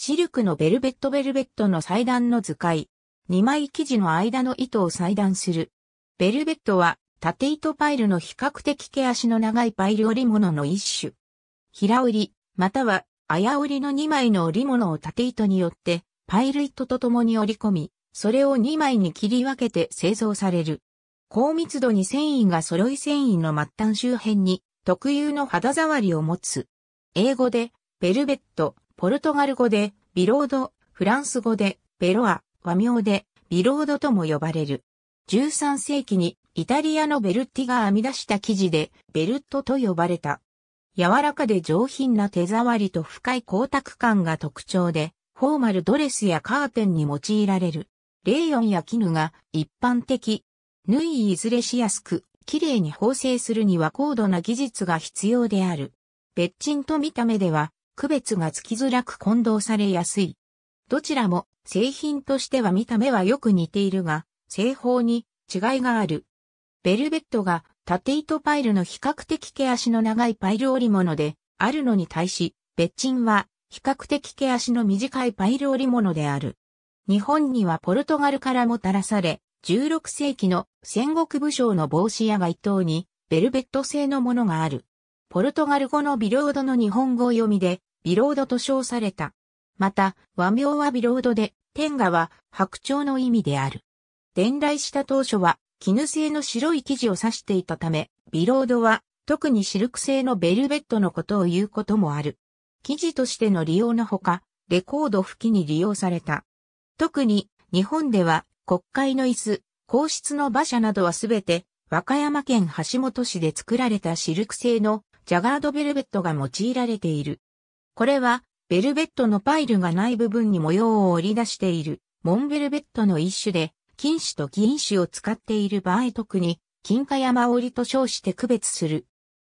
シルクのベルベットベルベットの裁断の図解。2枚生地の間の糸を裁断する。ベルベットは縦糸パイルの比較的毛足の長いパイル織物の一種。平織り、または綾織りの2枚の織物を縦糸によってパイル糸と共に織り込み、それを2枚に切り分けて製造される。高密度に繊維が揃い繊維の末端周辺に特有の肌触りを持つ。英語でベルベットポルトガル語で、ビロード、フランス語で、ベロア、和名で、ビロードとも呼ばれる。13世紀にイタリアのベルッティが編み出した生地で、ベルットと呼ばれた。柔らかで上品な手触りと深い光沢感が特徴で、フォーマルドレスやカーテンに用いられる。レーヨンや絹が一般的。縫いいずれしやすく、綺麗に縫製するには高度な技術が必要である。別鎮と見た目では区別がつきづらく混同されやすい。どちらも製品としては見た目はよく似ているが、製法に違いがある。ベルベットが縦糸パイルの比較的毛足の長いパイル織物であるのに対し、ベッチンは比較的毛足の短いパイル織物である。日本にはポルトガルからもたらされ、16世紀の戦国武将の帽子や街頭にベルベット製のものがある。ポルトガル語のビロードの日本語読みでビロードと称された。また、和名はビロードで、天下は白鳥の意味である。伝来した当初は、絹製の白い生地を指していたため、ビロードは特にシルク製のベルベットのことを言うこともある。生地としての利用のほか、レコード付きに利用された。特に日本では国会の椅子、皇室の馬車などはすべて和歌山県橋本市で作られたシルク製のジャガードベルベットが用いられている。これは、ベルベットのパイルがない部分に模様を織り出している、モンベルベットの一種で、金糸と銀糸を使っている場合特に、金貨山織と称して区別する。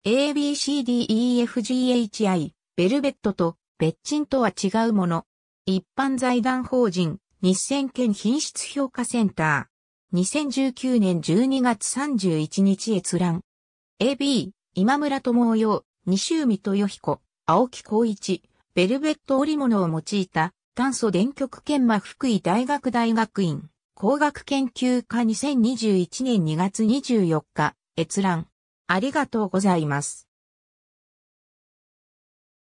ABCDEFGHI、ベルベットと、別鎮とは違うもの。一般財団法人、日鮮県品質評価センター。2019年12月31日閲覧。AB、今村智夫よ、西海豊彦。青木光一、ベルベット織物を用いた炭素電極研磨福井大学大学院工学研究科2021年2月24日閲覧ありがとうございます。